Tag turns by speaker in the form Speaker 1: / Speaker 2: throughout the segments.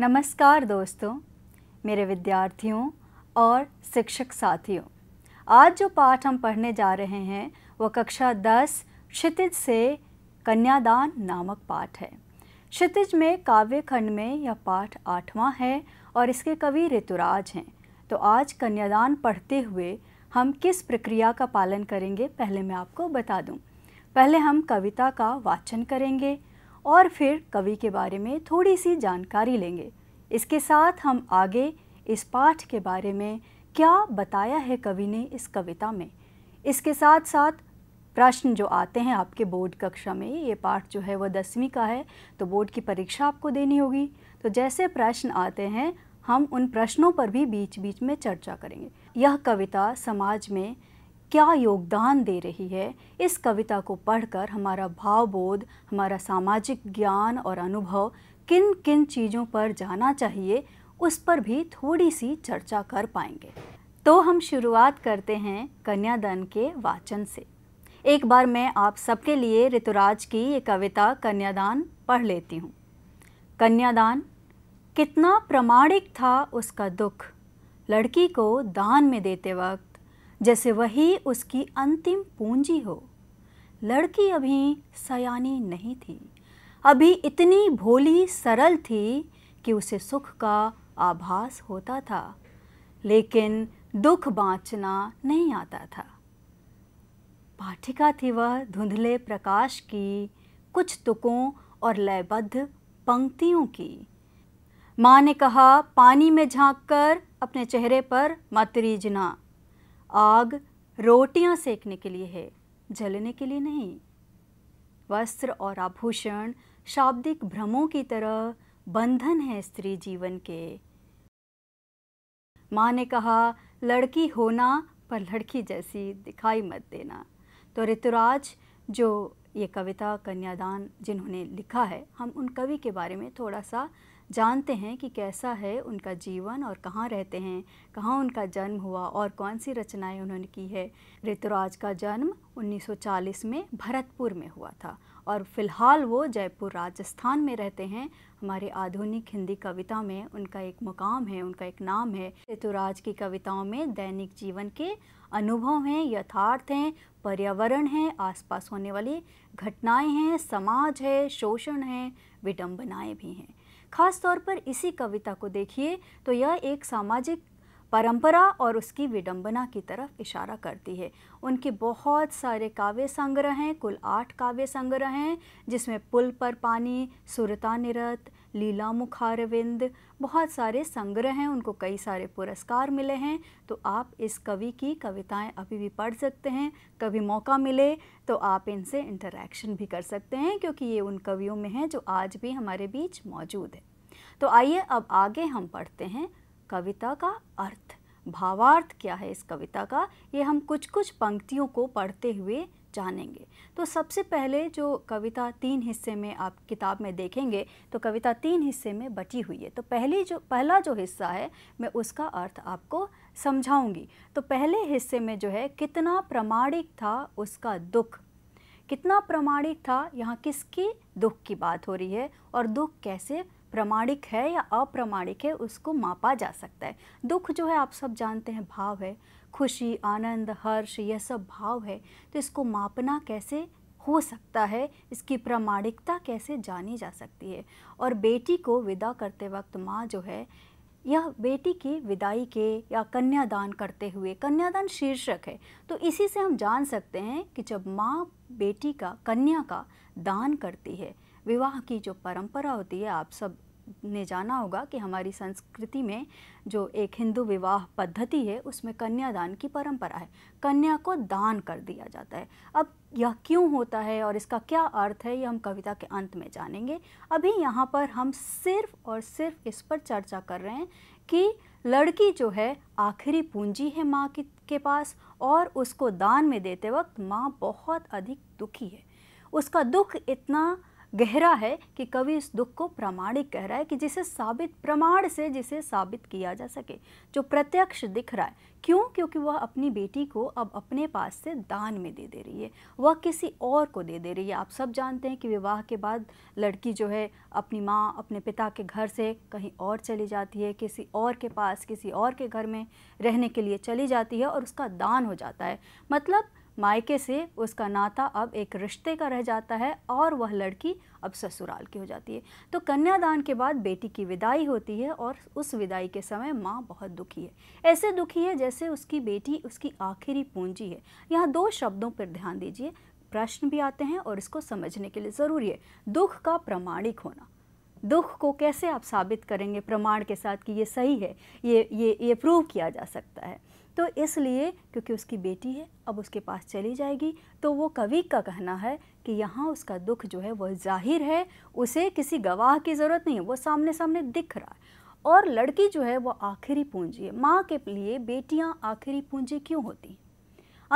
Speaker 1: नमस्कार दोस्तों मेरे विद्यार्थियों और शिक्षक साथियों आज जो पाठ हम पढ़ने जा रहे हैं वह कक्षा दस क्षितिज से कन्यादान नामक पाठ है क्षितिज में काव्य खंड में यह पाठ आठवां है और इसके कवि ऋतुराज हैं तो आज कन्यादान पढ़ते हुए हम किस प्रक्रिया का पालन करेंगे पहले मैं आपको बता दूं। पहले हम कविता का वाचन करेंगे और फिर कवि के बारे में थोड़ी सी जानकारी लेंगे इसके साथ हम आगे इस पाठ के बारे में क्या बताया है कवि ने इस कविता में इसके साथ साथ प्रश्न जो आते हैं आपके बोर्ड कक्षा में ये पाठ जो है वह दसवीं का है तो बोर्ड की परीक्षा आपको देनी होगी तो जैसे प्रश्न आते हैं हम उन प्रश्नों पर भी बीच बीच में चर्चा करेंगे यह कविता समाज में क्या योगदान दे रही है इस कविता को पढ़कर हमारा भावबोध हमारा सामाजिक ज्ञान और अनुभव किन किन चीज़ों पर जाना चाहिए उस पर भी थोड़ी सी चर्चा कर पाएंगे तो हम शुरुआत करते हैं कन्यादान के वाचन से एक बार मैं आप सबके लिए ऋतुराज की ये कविता कन्यादान पढ़ लेती हूँ कन्यादान कितना प्रमाणिक था उसका दुख लड़की को दान में देते वक्त जैसे वही उसकी अंतिम पूंजी हो लड़की अभी सयानी नहीं थी अभी इतनी भोली सरल थी कि उसे सुख का आभास होता था लेकिन दुख बाँचना नहीं आता था पाठिका थी वह धुंधले प्रकाश की कुछ तुकों और लयबद्ध पंक्तियों की माँ ने कहा पानी में झांककर अपने चेहरे पर मत रीझना आग रोटियां सेकने के लिए है जलने के लिए नहीं वस्त्र और आभूषण शाब्दिक भ्रमों की तरह बंधन है स्त्री जीवन के माँ ने कहा लड़की होना पर लड़की जैसी दिखाई मत देना तो ऋतुराज जो ये कविता कन्यादान जिन्होंने लिखा है हम उन कवि के बारे में थोड़ा सा जानते हैं कि कैसा है उनका जीवन और कहाँ रहते हैं कहाँ उनका जन्म हुआ और कौन सी रचनाएं उन्होंने की है ऋतुराज का जन्म 1940 में भरतपुर में हुआ था और फिलहाल वो जयपुर राजस्थान में रहते हैं हमारे आधुनिक हिंदी कविता में उनका एक मुकाम है उनका एक नाम है ऋतुराज की कविताओं में दैनिक जीवन के अनुभव हैं यथार्थ हैं पर्यावरण हैं आसपास होने वाली घटनाएं हैं समाज है शोषण है विडम्बनाएँ भी हैं खास तौर पर इसी कविता को देखिए तो यह एक सामाजिक परंपरा और उसकी विडंबना की तरफ इशारा करती है उनके बहुत सारे काव्य संग्रह हैं कुल आठ काव्य संग्रह हैं जिसमें पुल पर पानी सुरता निरत लीला मुखारविंद बहुत सारे संग्रह हैं उनको कई सारे पुरस्कार मिले हैं तो आप इस कवि की कविताएं अभी भी पढ़ सकते हैं कभी मौका मिले तो आप इनसे इंटरेक्शन भी कर सकते हैं क्योंकि ये उन कवियों में हैं जो आज भी हमारे बीच मौजूद है तो आइए अब आगे हम पढ़ते हैं कविता का अर्थ भावार्थ क्या है इस कविता का ये हम कुछ कुछ पंक्तियों को पढ़ते हुए जानेंगे तो सबसे पहले जो कविता तीन हिस्से में आप किताब में देखेंगे तो कविता तीन हिस्से में बची हुई है तो पहली जो पहला जो हिस्सा है मैं उसका अर्थ आपको समझाऊंगी तो पहले हिस्से में जो है कितना प्रमाणिक था उसका दुख कितना प्रमाणिक था यहाँ किसकी दुख की बात हो रही है और दुख कैसे प्रमाणिक है या अप्रमाणिक है उसको मापा जा सकता है दुख जो है आप सब जानते हैं भाव है खुशी आनंद हर्ष यह सब भाव है तो इसको मापना कैसे हो सकता है इसकी प्रामाणिकता कैसे जानी जा सकती है और बेटी को विदा करते वक्त माँ जो है या बेटी की विदाई के या कन्यादान करते हुए कन्यादान शीर्षक है तो इसी से हम जान सकते हैं कि जब माँ बेटी का कन्या का दान करती है विवाह की जो परंपरा होती है आप सब ने जाना होगा कि हमारी संस्कृति में जो एक हिंदू विवाह पद्धति है उसमें कन्यादान की परंपरा है कन्या को दान कर दिया जाता है अब यह क्यों होता है और इसका क्या अर्थ है ये हम कविता के अंत में जानेंगे अभी यहाँ पर हम सिर्फ और सिर्फ इस पर चर्चा कर रहे हैं कि लड़की जो है आखिरी पूंजी है माँ के पास और उसको दान में देते वक्त माँ बहुत अधिक दुखी है उसका दुख इतना गहरा है कि कवि इस दुख को प्रामाणिक कह रहा है कि जिसे साबित प्रमाण से जिसे साबित किया जा सके जो प्रत्यक्ष दिख रहा है क्यों क्योंकि वह अपनी बेटी को अब अपने पास से दान में दे दे रही है वह किसी और को दे दे रही है आप सब जानते हैं कि विवाह के बाद लड़की जो है अपनी माँ अपने पिता के घर से कहीं और चली जाती है किसी और के पास किसी और के घर में रहने के लिए चली जाती है और उसका दान हो जाता है मतलब मायके से उसका नाता अब एक रिश्ते का रह जाता है और वह लड़की अब ससुराल की हो जाती है तो कन्यादान के बाद बेटी की विदाई होती है और उस विदाई के समय माँ बहुत दुखी है ऐसे दुखी है जैसे उसकी बेटी उसकी आखिरी पूंजी है यहाँ दो शब्दों पर ध्यान दीजिए प्रश्न भी आते हैं और इसको समझने के लिए ज़रूरी है दुख का प्रमाणिक होना दुख को कैसे आप साबित करेंगे प्रमाण के साथ कि ये सही है ये ये ये प्रूव किया जा सकता है तो इसलिए क्योंकि उसकी बेटी है अब उसके पास चली जाएगी तो वो कवि का कहना है कि यहाँ उसका दुख जो है वह जाहिर है उसे किसी गवाह की ज़रूरत नहीं है वो सामने सामने दिख रहा है और लड़की जो है वो आखिरी पूंजी है माँ के लिए बेटियाँ आखिरी पूंजी क्यों होती हैं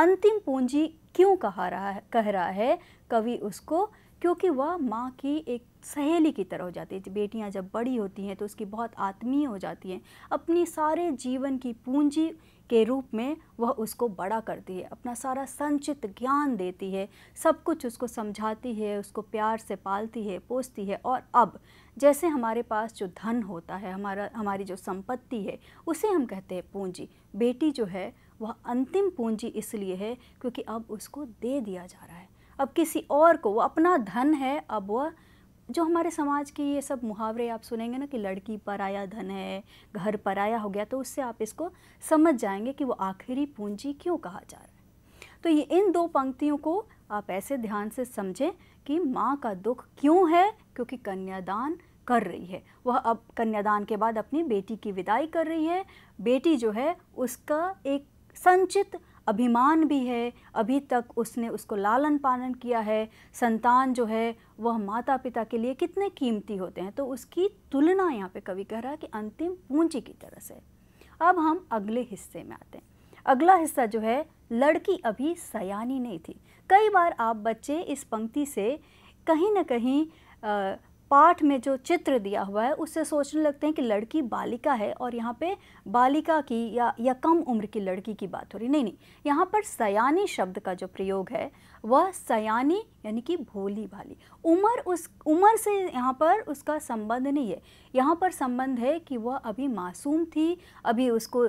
Speaker 1: अंतिम पूंजी क्यों कहा रहा है कह रहा है कवि उसको क्योंकि वह माँ की एक सहेली की तरह हो जाती है बेटियाँ जब बड़ी होती हैं तो उसकी बहुत आत्मीय हो जाती हैं अपनी सारे जीवन की पूंजी के रूप में वह उसको बड़ा करती है अपना सारा संचित ज्ञान देती है सब कुछ उसको समझाती है उसको प्यार से पालती है पोसती है और अब जैसे हमारे पास जो धन होता है हमारा हमारी जो संपत्ति है उसे हम कहते हैं पूंजी बेटी जो है वह अंतिम पूंजी इसलिए है क्योंकि अब उसको दे दिया जा रहा है अब किसी और को वो अपना धन है अब वह जो हमारे समाज के ये सब मुहावरे आप सुनेंगे ना कि लड़की पर आया धन है घर पर आया हो गया तो उससे आप इसको समझ जाएंगे कि वो आखिरी पूंजी क्यों कहा जा रहा है तो ये इन दो पंक्तियों को आप ऐसे ध्यान से समझें कि माँ का दुख क्यों है क्योंकि कन्यादान कर रही है वह अब कन्यादान के बाद अपनी बेटी की विदाई कर रही है बेटी जो है उसका एक संचित अभिमान भी है अभी तक उसने उसको लालन पालन किया है संतान जो है वह माता पिता के लिए कितने कीमती होते हैं तो उसकी तुलना यहाँ पे कवि कह रहा है कि अंतिम पूंजी की तरह से अब हम अगले हिस्से में आते हैं अगला हिस्सा जो है लड़की अभी सयानी नहीं थी कई बार आप बच्चे इस पंक्ति से कहीं ना कहीं पाठ में जो चित्र दिया हुआ है उससे सोचने लगते हैं कि लड़की बालिका है और यहाँ पे बालिका की या या कम उम्र की लड़की की बात हो रही नहीं नहीं यहाँ पर सयानी शब्द का जो प्रयोग है वह सयानी यानी कि भोली भाली उम्र उस उम्र से यहाँ पर उसका संबंध नहीं है यहाँ पर संबंध है कि वह अभी मासूम थी अभी उसको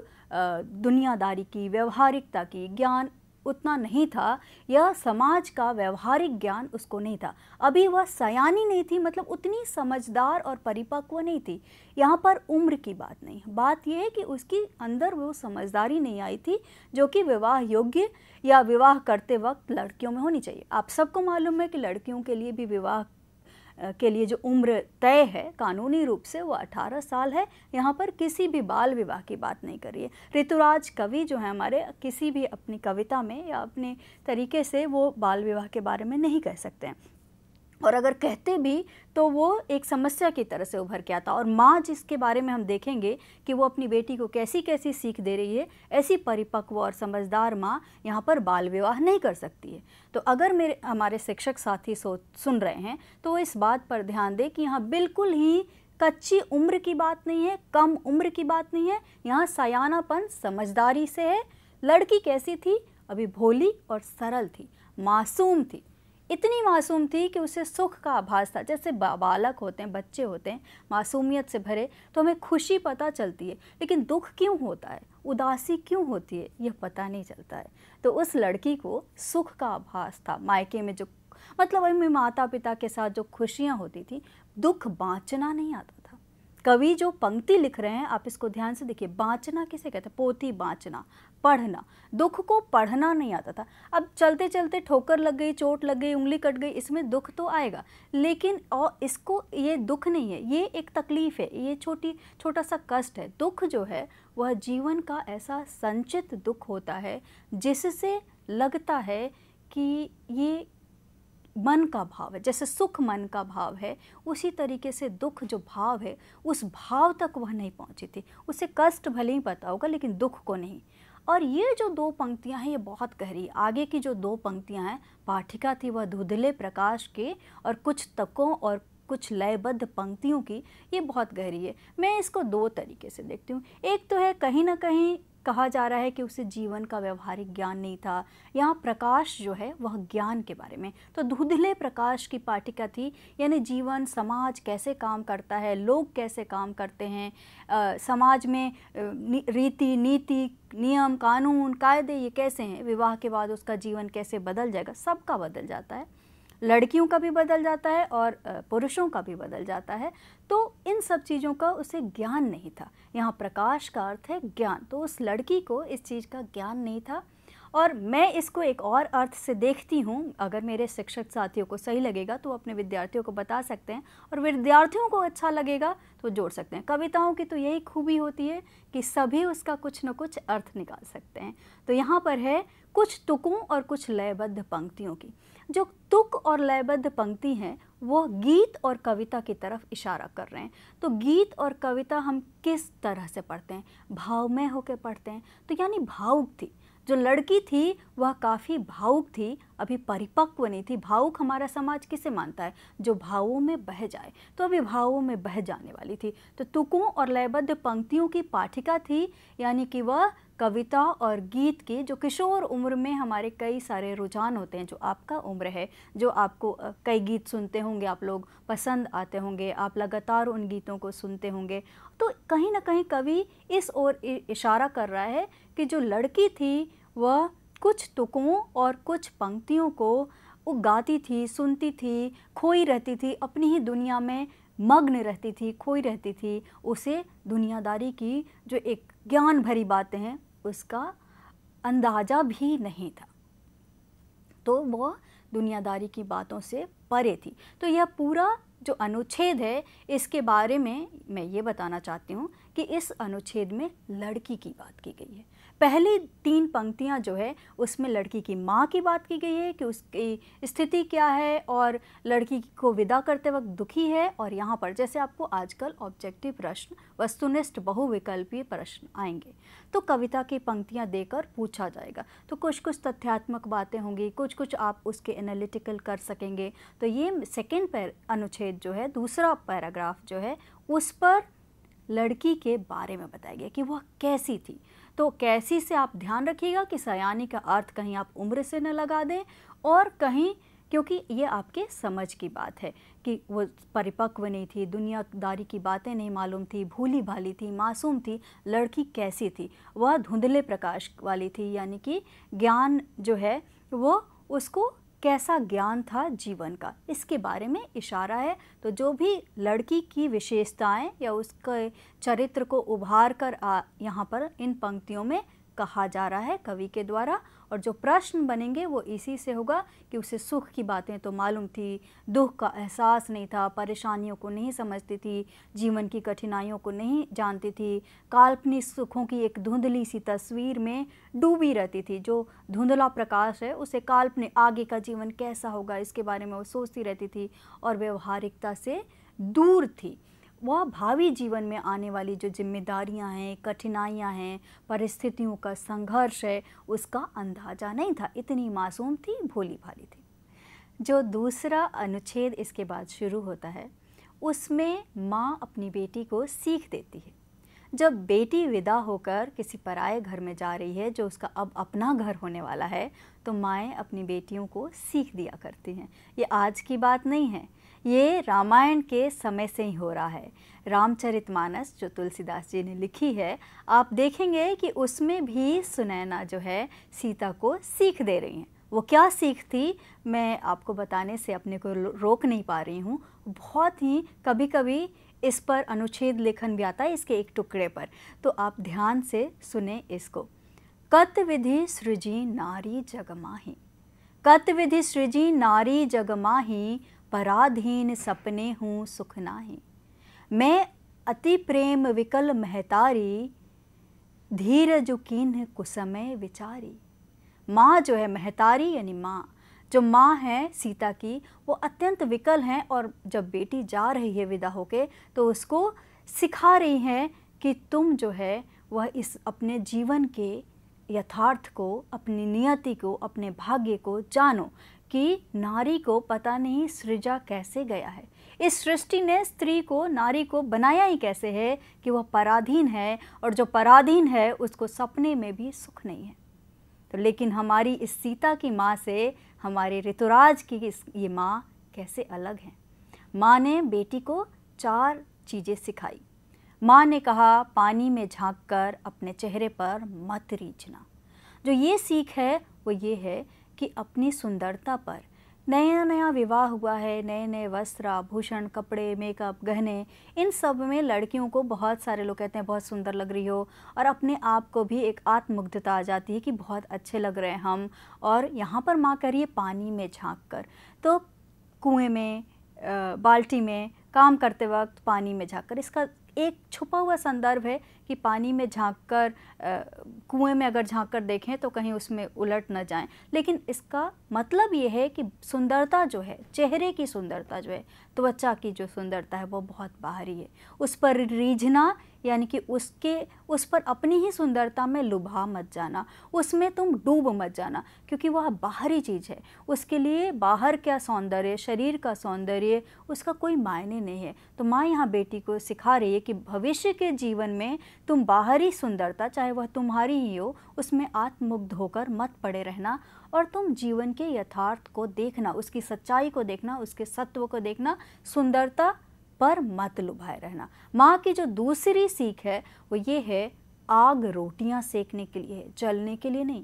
Speaker 1: दुनियादारी की व्यवहारिकता की ज्ञान उतना नहीं था यह समाज का व्यवहारिक ज्ञान उसको नहीं था अभी वह सयानी नहीं थी मतलब उतनी समझदार और परिपक्व नहीं थी यहाँ पर उम्र की बात नहीं बात यह है कि उसकी अंदर वो समझदारी नहीं आई थी जो कि विवाह योग्य या विवाह करते वक्त लड़कियों में होनी चाहिए आप सबको मालूम है कि लड़कियों के लिए भी विवाह के लिए जो उम्र तय है कानूनी रूप से वो 18 साल है यहाँ पर किसी भी बाल विवाह की बात नहीं करिए ऋतुराज कवि जो है हमारे किसी भी अपनी कविता में या अपने तरीके से वो बाल विवाह के बारे में नहीं कह सकते हैं और अगर कहते भी तो वो एक समस्या की तरह से उभर के आता और माँ जिसके बारे में हम देखेंगे कि वो अपनी बेटी को कैसी कैसी सीख दे रही है ऐसी परिपक्व और समझदार माँ यहाँ पर बाल विवाह नहीं कर सकती है तो अगर मेरे हमारे शिक्षक साथी सुन रहे हैं तो वो इस बात पर ध्यान दें कि यहाँ बिल्कुल ही कच्ची उम्र की बात नहीं है कम उम्र की बात नहीं है यहाँ सयानापन समझदारी से है लड़की कैसी थी अभी भोली और सरल थी मासूम थी इतनी मासूम थी कि उसे सुख का आभास था जैसे बालक होते हैं बच्चे होते हैं मासूमियत से भरे तो हमें खुशी पता चलती है लेकिन दुख क्यों होता है उदासी क्यों होती है यह पता नहीं चलता है तो उस लड़की को सुख का आभास था मायके में जो मतलब हमें माता पिता के साथ जो खुशियाँ होती थी दुख बाँचना नहीं आता था कवि जो पंक्ति लिख रहे हैं आप इसको ध्यान से देखिए बाँचना किसे कहते हैं पोती बाँचना पढ़ना दुख को पढ़ना नहीं आता था अब चलते चलते ठोकर लग गई चोट लग गई उंगली कट गई इसमें दुख तो आएगा लेकिन और इसको ये दुख नहीं है ये एक तकलीफ़ है ये छोटी छोटा सा कष्ट है दुख जो है वह जीवन का ऐसा संचित दुख होता है जिससे लगता है कि ये मन का भाव है जैसे सुख मन का भाव है उसी तरीके से दुख जो भाव है उस भाव तक वह नहीं पहुंची थी उसे कष्ट भले ही पता होगा लेकिन दुख को नहीं और ये जो दो पंक्तियाँ हैं ये बहुत गहरी आगे की जो दो पंक्तियाँ हैं पाठिका थी वह धुधले प्रकाश के और कुछ तकों और कुछ लयबद्ध पंक्तियों की ये बहुत गहरी है मैं इसको दो तरीके से देखती हूँ एक तो है कहीं ना कहीं कहा जा रहा है कि उसे जीवन का व्यवहारिक ज्ञान नहीं था यहाँ प्रकाश जो है वह ज्ञान के बारे में तो धुधले प्रकाश की पाठिका थी यानी जीवन समाज कैसे काम करता है लोग कैसे काम करते हैं आ, समाज में रीति नीति नियम कानून कायदे ये कैसे हैं विवाह के बाद उसका जीवन कैसे बदल जाएगा सबका बदल जाता है लड़कियों का भी बदल जाता है और पुरुषों का भी बदल जाता है तो इन सब चीज़ों का उसे ज्ञान नहीं था यहाँ प्रकाश का अर्थ है ज्ञान तो उस लड़की को इस चीज़ का ज्ञान नहीं था और मैं इसको एक और अर्थ से देखती हूँ अगर मेरे शिक्षक साथियों को सही लगेगा तो अपने विद्यार्थियों को बता सकते हैं और विद्यार्थियों को अच्छा लगेगा तो जोड़ सकते हैं कविताओं की तो यही खूबी होती है कि सभी उसका कुछ न कुछ अर्थ निकाल सकते हैं तो यहाँ पर है कुछ तुकों और कुछ लयबद्ध पंक्तियों की जो तुक और लयबद्ध पंक्ति हैं वो गीत और कविता की तरफ इशारा कर रहे हैं तो गीत और कविता हम किस तरह से पढ़ते हैं भावमय होकर पढ़ते हैं तो यानी भावुक थी जो लड़की थी वह काफ़ी भावुक थी अभी परिपक्व नहीं थी भावुक हमारा समाज किसे मानता है जो भावों में बह जाए तो अभी भावों में बह जाने वाली थी तो तुकों और लयबद्ध पंक्तियों की पाठिका थी यानी कि वह कविता और गीत के जो किशोर उम्र में हमारे कई सारे रुझान होते हैं जो आपका उम्र है जो आपको कई गीत सुनते होंगे आप लोग पसंद आते होंगे आप लगातार उन गीतों को सुनते होंगे तो कहीं ना कहीं कवि इस ओर इशारा कर रहा है कि जो लड़की थी वह कुछ तुकों और कुछ पंक्तियों को वो गाती थी सुनती थी खोई रहती थी अपनी ही दुनिया में मग्न रहती थी खोई रहती थी उसे दुनियादारी की जो एक ज्ञान भरी बातें हैं उसका अंदाज़ा भी नहीं था तो वह दुनियादारी की बातों से परे थी तो यह पूरा जो अनुच्छेद है इसके बारे में मैं ये बताना चाहती हूँ कि इस अनुच्छेद में लड़की की बात की गई है पहली तीन पंक्तियाँ जो है उसमें लड़की की माँ की बात की गई है कि उसकी स्थिति क्या है और लड़की को विदा करते वक्त दुखी है और यहाँ पर जैसे आपको आजकल ऑब्जेक्टिव प्रश्न वस्तुनिष्ठ बहुविकल्पीय प्रश्न आएंगे तो कविता की पंक्तियाँ देकर पूछा जाएगा तो कुछ कुछ तथ्यात्मक बातें होंगी कुछ कुछ आप उसके एनालिटिकल कर सकेंगे तो ये सेकेंड अनुच्छेद जो है दूसरा पैराग्राफ जो है उस पर लड़की के बारे में बताया गया कि वह कैसी थी तो कैसी से आप ध्यान रखिएगा कि सयानी का अर्थ कहीं आप उम्र से न लगा दें और कहीं क्योंकि ये आपके समझ की बात है कि वो परिपक्व नहीं थी दुनियादारी की बातें नहीं मालूम थी भूली भाली थी मासूम थी लड़की कैसी थी वह धुंधले प्रकाश वाली थी यानी कि ज्ञान जो है वो उसको कैसा ज्ञान था जीवन का इसके बारे में इशारा है तो जो भी लड़की की विशेषताएं या उसके चरित्र को उभार कर यहाँ पर इन पंक्तियों में कहा जा रहा है कवि के द्वारा और जो प्रश्न बनेंगे वो इसी से होगा कि उसे सुख की बातें तो मालूम थी दुख का एहसास नहीं था परेशानियों को नहीं समझती थी जीवन की कठिनाइयों को नहीं जानती थी काल्पनिक सुखों की एक धुंधली सी तस्वीर में डूबी रहती थी जो धुंधला प्रकाश है उसे काल्पनिक आगे का जीवन कैसा होगा इसके बारे में वो सोचती रहती थी और व्यवहारिकता से दूर थी वह भावी जीवन में आने वाली जो जिम्मेदारियां हैं कठिनाइयां हैं परिस्थितियों का संघर्ष है उसका अंदाजा नहीं था इतनी मासूम थी भोली भाली थी जो दूसरा अनुच्छेद इसके बाद शुरू होता है उसमें माँ अपनी बेटी को सीख देती है जब बेटी विदा होकर किसी पराए घर में जा रही है जो उसका अब अपना घर होने वाला है तो माएँ अपनी बेटियों को सीख दिया करती हैं ये आज की बात नहीं है ये रामायण के समय से ही हो रहा है रामचरितमानस जो तुलसीदास जी ने लिखी है आप देखेंगे कि उसमें भी सुनैना जो है सीता को सीख दे रही हैं वो क्या सीख थी मैं आपको बताने से अपने को रोक नहीं पा रही हूँ बहुत ही कभी कभी इस पर अनुच्छेद लेखन भी आता है इसके एक टुकड़े पर तो आप ध्यान से सुने इसको कत विधि सृजी नारी जगमाही कत विधि सृजी नारी जगमाही पराधीन सपने हूँ सुख नाही मैं अति प्रेम विकल महतारी जो कीन कुसमय विचारी माँ जो है महतारी यानी माँ जो माँ है सीता की वो अत्यंत विकल हैं और जब बेटी जा रही है विदा होके तो उसको सिखा रही हैं कि तुम जो है वह इस अपने जीवन के यथार्थ को अपनी नियति को अपने भाग्य को जानो कि नारी को पता नहीं सृजा कैसे गया है इस सृष्टि ने स्त्री को नारी को बनाया ही कैसे है कि वह पराधीन है और जो पराधीन है उसको सपने में भी सुख नहीं है तो लेकिन हमारी इस सीता की माँ से हमारे ऋतुराज की इस ये माँ कैसे अलग हैं माँ ने बेटी को चार चीज़ें सिखाई माँ ने कहा पानी में झाँक कर अपने चेहरे पर मत रीछना जो ये सीख है वो ये है कि अपनी सुंदरता पर नया नया विवाह हुआ है नए नए वस्त्र आभूषण कपड़े मेकअप गहने इन सब में लड़कियों को बहुत सारे लोग कहते हैं बहुत सुंदर लग रही हो और अपने आप को भी एक आत्मुग्धता आ जाती है कि बहुत अच्छे लग रहे हैं हम और यहाँ पर माँ करिए पानी में झाँक कर तो कुएँ में बाल्टी में काम करते वक्त पानी में झाँक कर इसका एक छुपा हुआ संदर्भ है कि पानी में झांक कर कुएँ में अगर झांक कर देखें तो कहीं उसमें उलट न जाएं लेकिन इसका मतलब ये है कि सुंदरता जो है चेहरे की सुंदरता जो है त्वचा की जो सुंदरता है वो बहुत बाहरी है उस पर रीझना यानी कि उसके उस पर अपनी ही सुंदरता में लुभा मत जाना उसमें तुम डूब मत जाना क्योंकि वह बाहरी चीज़ है उसके लिए बाहर क्या सौंदर्य शरीर का सौंदर्य उसका कोई मायने नहीं है तो माँ यहाँ बेटी को सिखा रही है कि भविष्य के जीवन में तुम बाहरी सुंदरता चाहे वह तुम्हारी ही हो उसमें आत्मुग्ध होकर मत पड़े रहना और तुम जीवन के यथार्थ को देखना उसकी सच्चाई को देखना उसके सत्व को देखना सुंदरता पर मत लुभाए रहना माँ की जो दूसरी सीख है वो ये है आग रोटियाँ सेकने के लिए जलने के लिए नहीं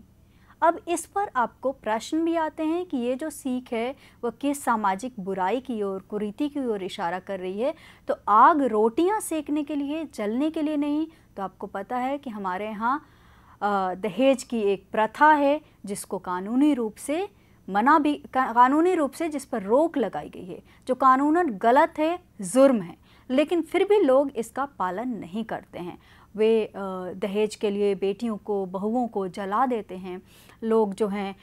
Speaker 1: अब इस पर आपको प्रश्न भी आते हैं कि ये जो सीख है वह किस सामाजिक बुराई की ओर कुरीति की ओर इशारा कर रही है तो आग रोटियाँ सेकने के लिए जलने के लिए नहीं तो आपको पता है कि हमारे यहाँ दहेज की एक प्रथा है जिसको कानूनी रूप से मना भी कानूनी रूप से जिस पर रोक लगाई गई है जो कानूनन गलत है जुर्म है लेकिन फिर भी लोग इसका पालन नहीं करते हैं वे दहेज के लिए बेटियों को बहुओं को जला देते हैं लोग जो हैं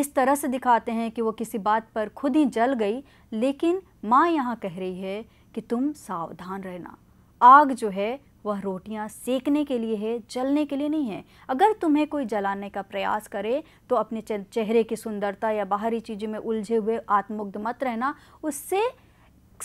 Speaker 1: इस तरह से दिखाते हैं कि वो किसी बात पर खुद ही जल गई लेकिन माँ यहाँ कह रही है कि तुम सावधान रहना आग जो है वह रोटियां सेकने के लिए है जलने के लिए नहीं है अगर तुम्हें कोई जलाने का प्रयास करे तो अपने चेहरे की सुंदरता या बाहरी चीज़ों में उलझे हुए आत्मुग्ध मत रहना उससे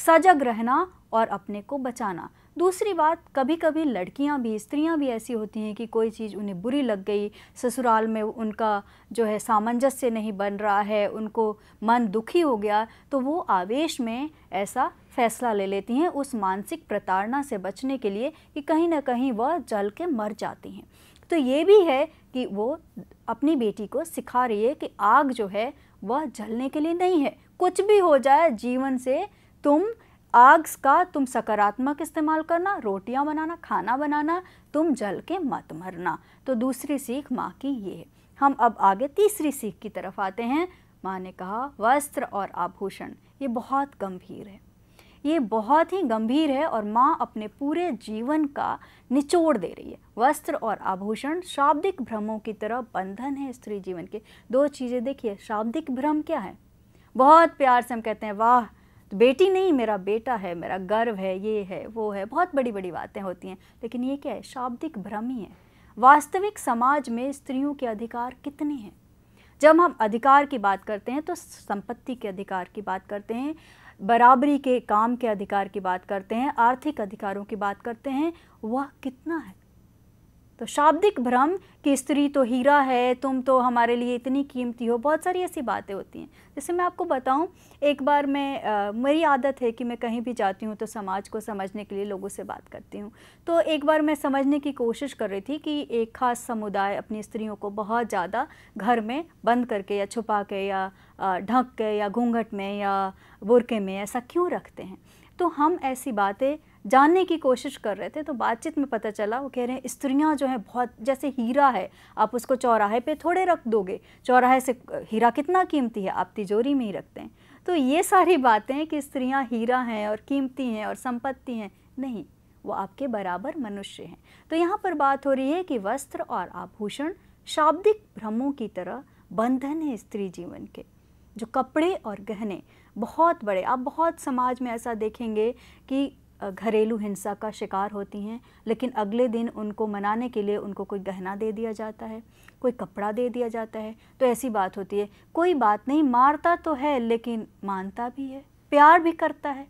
Speaker 1: सजग रहना और अपने को बचाना दूसरी बात कभी कभी लड़कियां भी स्त्रियां भी ऐसी होती हैं कि कोई चीज़ उन्हें बुरी लग गई ससुराल में उनका जो है सामंजस्य नहीं बन रहा है उनको मन दुखी हो गया तो वो आवेश में ऐसा फैसला ले लेती हैं उस मानसिक प्रताड़ना से बचने के लिए कि कहीं ना कहीं वह जल के मर जाती हैं तो ये भी है कि वो अपनी बेटी को सिखा रही है कि आग जो है वह जलने के लिए नहीं है कुछ भी हो जाए जीवन से तुम आग का तुम सकारात्मक इस्तेमाल करना रोटियां बनाना खाना बनाना तुम जल के मत मरना तो दूसरी सीख माँ की ये है हम अब आगे तीसरी सीख की तरफ आते हैं माँ ने कहा वस्त्र और आभूषण ये बहुत गंभीर है ये बहुत ही गंभीर है और माँ अपने पूरे जीवन का निचोड़ दे रही है वस्त्र और आभूषण शाब्दिक भ्रमों की तरह बंधन है स्त्री जीवन के दो चीज़ें देखिए शाब्दिक भ्रम क्या है बहुत प्यार से हम कहते हैं वाह तो बेटी नहीं मेरा बेटा है मेरा गर्व है ये है वो है बहुत बड़ी बड़ी बातें होती हैं लेकिन ये क्या है शाब्दिक भ्रम ही है वास्तविक समाज में स्त्रियों के अधिकार कितने हैं जब हम अधिकार की बात करते हैं तो संपत्ति के अधिकार की बात करते हैं बराबरी के काम के अधिकार की बात करते हैं आर्थिक अधिकारों की बात करते हैं वह कितना है तो शाब्दिक भ्रम कि स्त्री तो हीरा है तुम तो हमारे लिए इतनी कीमती हो बहुत सारी ऐसी बातें होती हैं जैसे मैं आपको बताऊं एक बार मैं आ, मेरी आदत है कि मैं कहीं भी जाती हूं तो समाज को समझने के लिए लोगों से बात करती हूं तो एक बार मैं समझने की कोशिश कर रही थी कि एक ख़ास समुदाय अपनी स्त्रियों को बहुत ज़्यादा घर में बंद करके या छुपा के या ढक के या घूंघट में या बुरके में ऐसा क्यों रखते हैं तो हम ऐसी बातें जानने की कोशिश कर रहे थे तो बातचीत में पता चला वो कह रहे हैं स्त्रियाँ जो हैं बहुत जैसे हीरा है आप उसको चौराहे पे थोड़े रख दोगे चौराहे से हीरा कितना कीमती है आप तिजोरी में ही रखते हैं तो ये सारी बातें कि स्त्रियाँ हीरा हैं और कीमती हैं और संपत्ति हैं नहीं वो आपके बराबर मनुष्य हैं तो यहाँ पर बात हो रही है कि वस्त्र और आभूषण शाब्दिक भ्रमों की तरह बंधन है स्त्री जीवन के जो कपड़े और गहने बहुत बड़े आप बहुत समाज में ऐसा देखेंगे कि घरेलू हिंसा का शिकार होती हैं लेकिन अगले दिन उनको मनाने के लिए उनको कोई गहना दे दिया जाता है कोई कपड़ा दे दिया जाता है तो ऐसी बात होती है कोई बात नहीं मारता तो है लेकिन मानता भी है प्यार भी करता है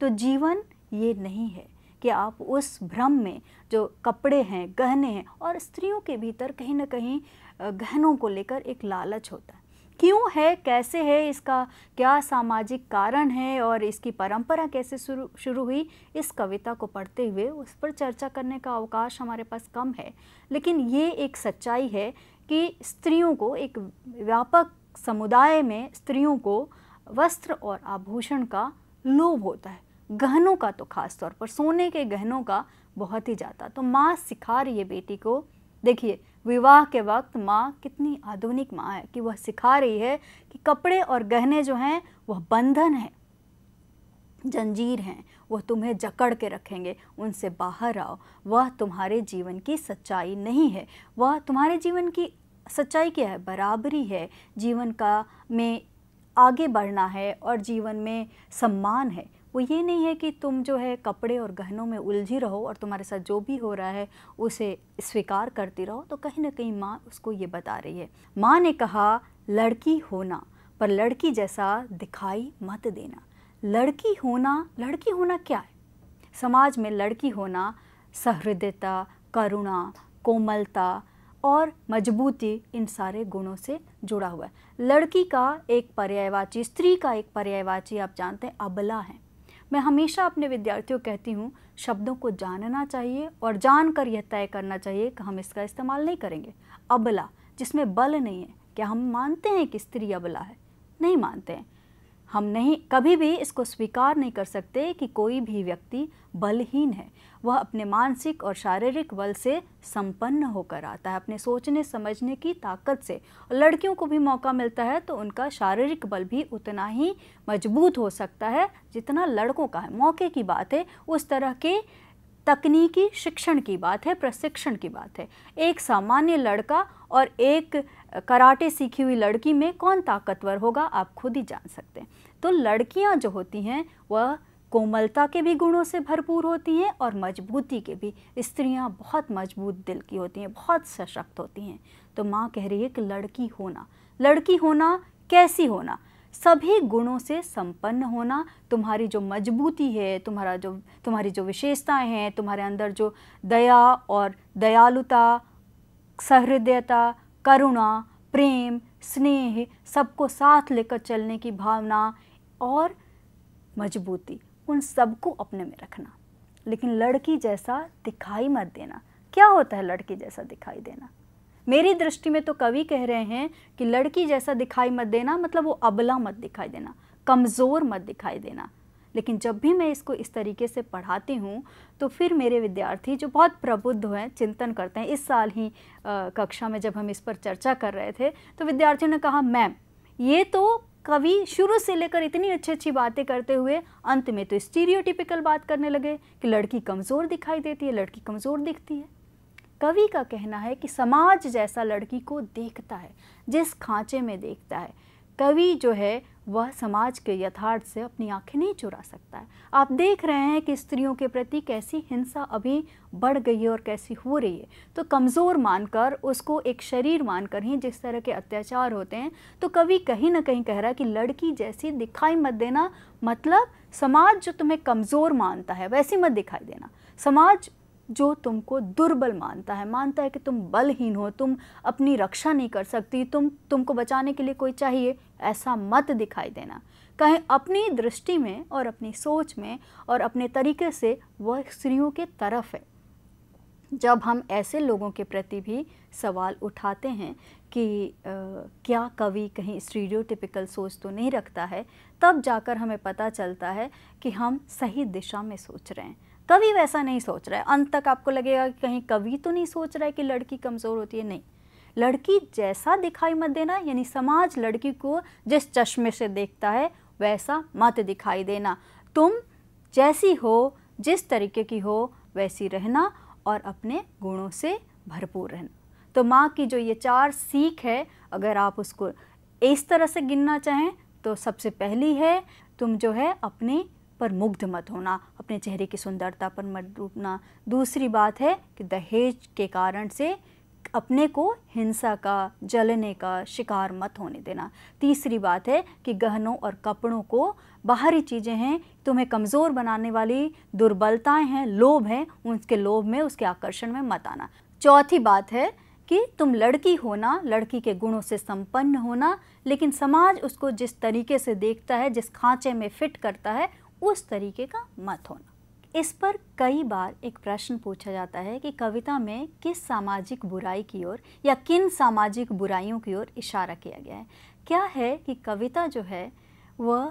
Speaker 1: तो जीवन ये नहीं है कि आप उस भ्रम में जो कपड़े हैं गहने हैं और स्त्रियों के भीतर कहीं ना कहीं गहनों को लेकर एक लालच होता है क्यों है कैसे है इसका क्या सामाजिक कारण है और इसकी परंपरा कैसे शुरू शुरू हुई इस कविता को पढ़ते हुए उस पर चर्चा करने का अवकाश हमारे पास कम है लेकिन ये एक सच्चाई है कि स्त्रियों को एक व्यापक समुदाय में स्त्रियों को वस्त्र और आभूषण का लोभ होता है गहनों का तो खास तौर पर सोने के गहनों का बहुत ही ज़्यादा तो माँ सिखा रही है बेटी को देखिए विवाह के वक्त माँ कितनी आधुनिक माँ है कि वह सिखा रही है कि कपड़े और गहने जो हैं वह बंधन है जंजीर हैं वह तुम्हें जकड़ के रखेंगे उनसे बाहर आओ वह तुम्हारे जीवन की सच्चाई नहीं है वह तुम्हारे जीवन की सच्चाई क्या है बराबरी है जीवन का में आगे बढ़ना है और जीवन में सम्मान है वो ये नहीं है कि तुम जो है कपड़े और गहनों में उलझी रहो और तुम्हारे साथ जो भी हो रहा है उसे स्वीकार करती रहो तो कहीं ना कहीं माँ उसको ये बता रही है माँ ने कहा लड़की होना पर लड़की जैसा दिखाई मत देना लड़की होना लड़की होना क्या है समाज में लड़की होना सहृदयता करुणा कोमलता और मजबूती इन सारे गुणों से जुड़ा हुआ है लड़की का एक पर्यायवाची स्त्री का एक पर्यायवाची आप जानते हैं अबला है मैं हमेशा अपने विद्यार्थियों कहती हूँ शब्दों को जानना चाहिए और जान कर यह तय करना चाहिए कि हम इसका इस्तेमाल नहीं करेंगे अबला जिसमें बल नहीं है क्या हम मानते हैं कि स्त्री अबला है नहीं मानते हैं हम नहीं कभी भी इसको स्वीकार नहीं कर सकते कि कोई भी व्यक्ति बलहीन है वह अपने मानसिक और शारीरिक बल से संपन्न होकर आता है अपने सोचने समझने की ताकत से लड़कियों को भी मौका मिलता है तो उनका शारीरिक बल भी उतना ही मजबूत हो सकता है जितना लड़कों का है मौके की बात है उस तरह के तकनीकी शिक्षण की बात है प्रशिक्षण की बात है एक सामान्य लड़का और एक कराटे सीखी हुई लड़की में कौन ताकतवर होगा आप खुद ही जान सकते हैं तो लड़कियां जो होती हैं वह कोमलता के भी गुणों से भरपूर होती हैं और मजबूती के भी स्त्रियां बहुत मजबूत दिल की होती हैं बहुत सशक्त होती हैं तो माँ कह रही है कि लड़की होना लड़की होना कैसी होना सभी गुणों से संपन्न होना तुम्हारी जो मजबूती है तुम्हारा जो तुम्हारी जो विशेषताएं हैं तुम्हारे अंदर जो दया और दयालुता सहृदयता करुणा प्रेम स्नेह सबको साथ लेकर चलने की भावना और मजबूती उन सबको अपने में रखना लेकिन लड़की जैसा दिखाई मत देना क्या होता है लड़की जैसा दिखाई देना मेरी दृष्टि में तो कवि कह रहे हैं कि लड़की जैसा दिखाई मत देना मतलब वो अबला मत दिखाई देना कमज़ोर मत दिखाई देना लेकिन जब भी मैं इसको इस तरीके से पढ़ाती हूँ तो फिर मेरे विद्यार्थी जो बहुत प्रबुद्ध हैं चिंतन करते हैं इस साल ही आ, कक्षा में जब हम इस पर चर्चा कर रहे थे तो विद्यार्थियों ने कहा मैम ये तो कवि शुरू से लेकर इतनी अच्छी अच्छी बातें करते हुए अंत में तो स्टीरियोटिपिकल बात करने लगे कि लड़की कमज़ोर दिखाई देती है लड़की कमज़ोर दिखती है कवि का कहना है कि समाज जैसा लड़की को देखता है जिस खांचे में देखता है कवि जो है वह समाज के यथार्थ से अपनी आंखें नहीं चुरा सकता है आप देख रहे हैं कि स्त्रियों के प्रति कैसी हिंसा अभी बढ़ गई है और कैसी हो रही है तो कमज़ोर मानकर उसको एक शरीर मानकर ही जिस तरह के अत्याचार होते हैं तो कवि कहीं ना कहीं कह रहा है कि लड़की जैसी दिखाई मत देना मतलब समाज जो तुम्हें कमज़ोर मानता है वैसी मत दिखाई देना समाज जो तुमको दुर्बल मानता है मानता है कि तुम बलहीन हो तुम अपनी रक्षा नहीं कर सकती तुम तुमको बचाने के लिए कोई चाहिए ऐसा मत दिखाई देना कहीं अपनी दृष्टि में और अपनी सोच में और अपने तरीके से वह स्त्रियों के तरफ है जब हम ऐसे लोगों के प्रति भी सवाल उठाते हैं कि आ, क्या कवि कहीं स्टीरियोटिपिकल सोच तो नहीं रखता है तब जाकर हमें पता चलता है कि हम सही दिशा में सोच रहे हैं कभी वैसा नहीं सोच रहा है अंत तक आपको लगेगा कि कहीं कवि तो नहीं सोच रहा है कि लड़की कमज़ोर होती है नहीं लड़की जैसा दिखाई मत देना यानी समाज लड़की को जिस चश्मे से देखता है वैसा मत दिखाई देना तुम जैसी हो जिस तरीके की हो वैसी रहना और अपने गुणों से भरपूर रहना तो माँ की जो ये चार सीख है अगर आप उसको इस तरह से गिनना चाहें तो सबसे पहली है तुम जो है अपनी पर मुग्ध मत होना अपने चेहरे की सुंदरता पर मत डूबना दूसरी बात है कि दहेज के कारण से अपने को हिंसा का जलने का शिकार मत होने देना तीसरी बात है कि गहनों और कपड़ों को बाहरी चीज़ें हैं तुम्हें कमज़ोर बनाने वाली दुर्बलताएं हैं लोभ हैं उनके लोभ में उसके आकर्षण में मत आना चौथी बात है कि तुम लड़की होना लड़की के गुणों से संपन्न होना लेकिन समाज उसको जिस तरीके से देखता है जिस खांचे में फिट करता है उस तरीके का मत होना इस पर कई बार एक प्रश्न पूछा जाता है कि कविता में किस सामाजिक बुराई की ओर या किन सामाजिक बुराइयों की ओर इशारा किया गया है क्या है कि कविता जो है वह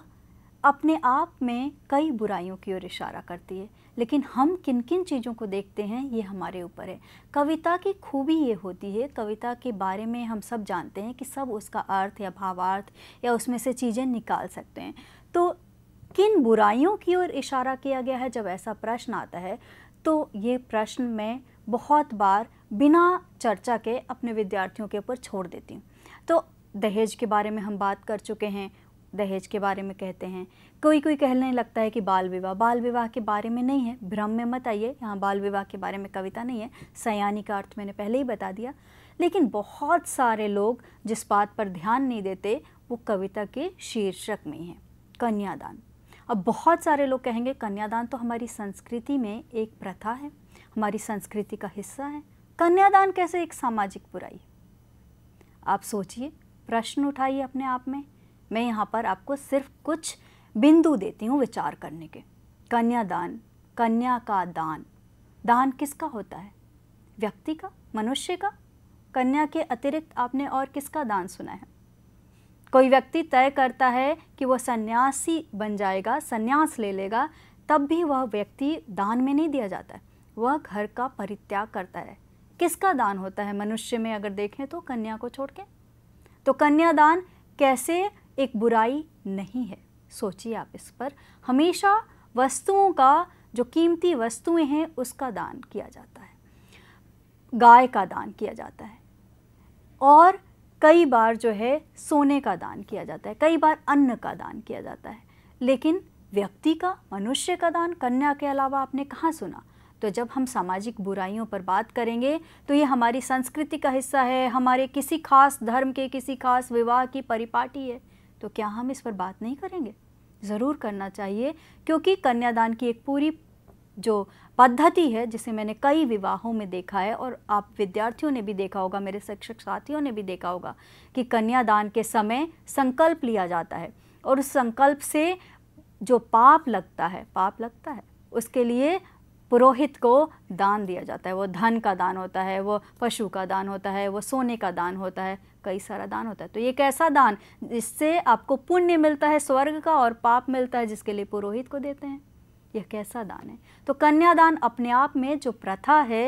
Speaker 1: अपने आप में कई बुराइयों की ओर इशारा करती है लेकिन हम किन किन चीज़ों को देखते हैं ये हमारे ऊपर है कविता की खूबी ये होती है कविता के बारे में हम सब जानते हैं कि सब उसका अर्थ या भावार्थ या उसमें से चीज़ें निकाल सकते हैं तो किन बुराइयों की ओर इशारा किया गया है जब ऐसा प्रश्न आता है तो ये प्रश्न मैं बहुत बार बिना चर्चा के अपने विद्यार्थियों के ऊपर छोड़ देती हूँ तो दहेज के बारे में हम बात कर चुके हैं दहेज के बारे में कहते हैं कोई कोई कहने लगता है कि बाल विवाह बाल विवाह के बारे में नहीं है भ्रम में मत आइए यहाँ बाल विवाह के बारे में कविता नहीं है सयानी का अर्थ मैंने पहले ही बता दिया लेकिन बहुत सारे लोग जिस बात पर ध्यान नहीं देते वो कविता के शीर्षक में ही हैं कन्यादान अब बहुत सारे लोग कहेंगे कन्यादान तो हमारी संस्कृति में एक प्रथा है हमारी संस्कृति का हिस्सा है कन्यादान कैसे एक सामाजिक बुराई आप सोचिए प्रश्न उठाइए अपने आप में मैं यहाँ पर आपको सिर्फ कुछ बिंदु देती हूँ विचार करने के कन्यादान कन्या का दान दान किसका होता है व्यक्ति का मनुष्य का कन्या के अतिरिक्त आपने और किसका दान सुना है कोई व्यक्ति तय करता है कि वह सन्यासी बन जाएगा सन्यास ले लेगा तब भी वह व्यक्ति दान में नहीं दिया जाता है वह घर का परित्याग करता है किसका दान होता है मनुष्य में अगर देखें तो कन्या को छोड़ के तो कन्यादान कैसे एक बुराई नहीं है सोचिए आप इस पर हमेशा वस्तुओं का जो कीमती वस्तुएं हैं उसका दान किया जाता है गाय का दान किया जाता है और कई बार जो है सोने का दान किया जाता है कई बार अन्न का दान किया जाता है लेकिन व्यक्ति का मनुष्य का दान कन्या के अलावा आपने कहाँ सुना तो जब हम सामाजिक बुराइयों पर बात करेंगे तो ये हमारी संस्कृति का हिस्सा है हमारे किसी खास धर्म के किसी खास विवाह की परिपाटी है तो क्या हम इस पर बात नहीं करेंगे ज़रूर करना चाहिए क्योंकि कन्यादान की एक पूरी जो पद्धति है जिसे मैंने कई विवाहों में देखा है और आप विद्यार्थियों ने भी देखा होगा मेरे शिक्षक साथियों ने भी देखा होगा कि कन्यादान के समय संकल्प लिया जाता है और उस संकल्प से जो पाप लगता है पाप लगता है उसके लिए पुरोहित को दान दिया जाता है वो धन का दान होता है वो पशु का दान होता है वो सोने का दान होता है कई सारा दान होता है तो ये एक ऐसा दान जिससे आपको पुण्य मिलता है स्वर्ग का और पाप मिलता है जिसके लिए पुरोहित को देते हैं यह कैसा दान है तो कन्यादान अपने आप में जो प्रथा है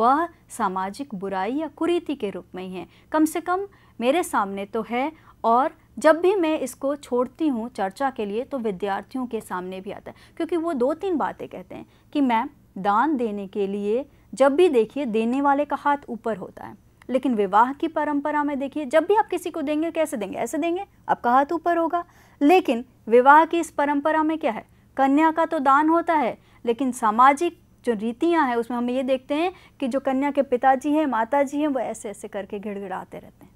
Speaker 1: वह सामाजिक बुराई या कुरीति के रूप में ही है कम से कम मेरे सामने तो है और जब भी मैं इसको छोड़ती हूँ चर्चा के लिए तो विद्यार्थियों के सामने भी आता है क्योंकि वो दो तीन बातें कहते हैं कि मैम दान देने के लिए जब भी देखिए देने वाले का हाथ ऊपर होता है लेकिन विवाह की परंपरा में देखिए जब भी आप किसी को देंगे कैसे देंगे ऐसे देंगे आपका हाथ ऊपर होगा लेकिन विवाह की इस परंपरा में क्या है कन्या का तो दान होता है लेकिन सामाजिक जो रीतियाँ हैं उसमें हम ये देखते हैं कि जो कन्या के पिताजी हैं माताजी हैं वो ऐसे ऐसे करके गिड़गिड़ाते रहते हैं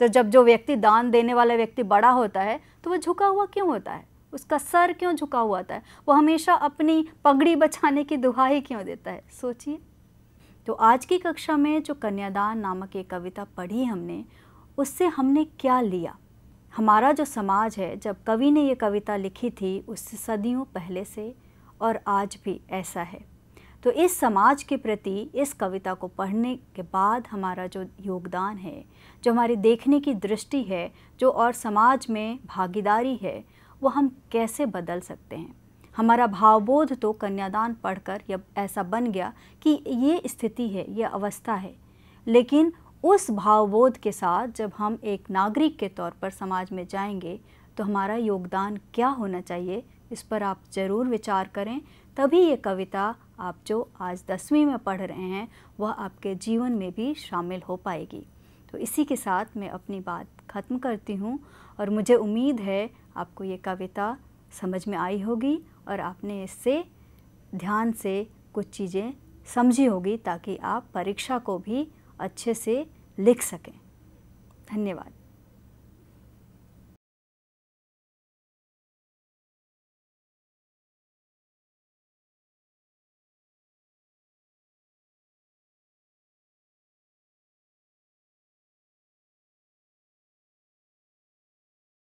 Speaker 1: तो जब जो व्यक्ति दान देने वाला व्यक्ति बड़ा होता है तो वो झुका हुआ क्यों होता है उसका सर क्यों झुका हुआ होता है वो हमेशा अपनी पगड़ी बचाने की दुहाई क्यों देता है सोचिए तो आज की कक्षा में जो कन्यादान नामक एक कविता पढ़ी हमने उससे हमने क्या लिया हमारा जो समाज है जब कवि ने ये कविता लिखी थी उससे सदियों पहले से और आज भी ऐसा है तो इस समाज के प्रति इस कविता को पढ़ने के बाद हमारा जो योगदान है जो हमारी देखने की दृष्टि है जो और समाज में भागीदारी है वो हम कैसे बदल सकते हैं हमारा भावबोध तो कन्यादान पढ़कर या ऐसा बन गया कि ये स्थिति है ये अवस्था है लेकिन उस भावबोध के साथ जब हम एक नागरिक के तौर पर समाज में जाएंगे तो हमारा योगदान क्या होना चाहिए इस पर आप ज़रूर विचार करें तभी ये कविता आप जो आज दसवीं में पढ़ रहे हैं वह आपके जीवन में भी शामिल हो पाएगी तो इसी के साथ मैं अपनी बात ख़त्म करती हूँ और मुझे उम्मीद है आपको ये कविता समझ में आई होगी और आपने इससे ध्यान से कुछ चीज़ें समझी होगी ताकि आप परीक्षा को भी अच्छे से लिख सकें धन्यवाद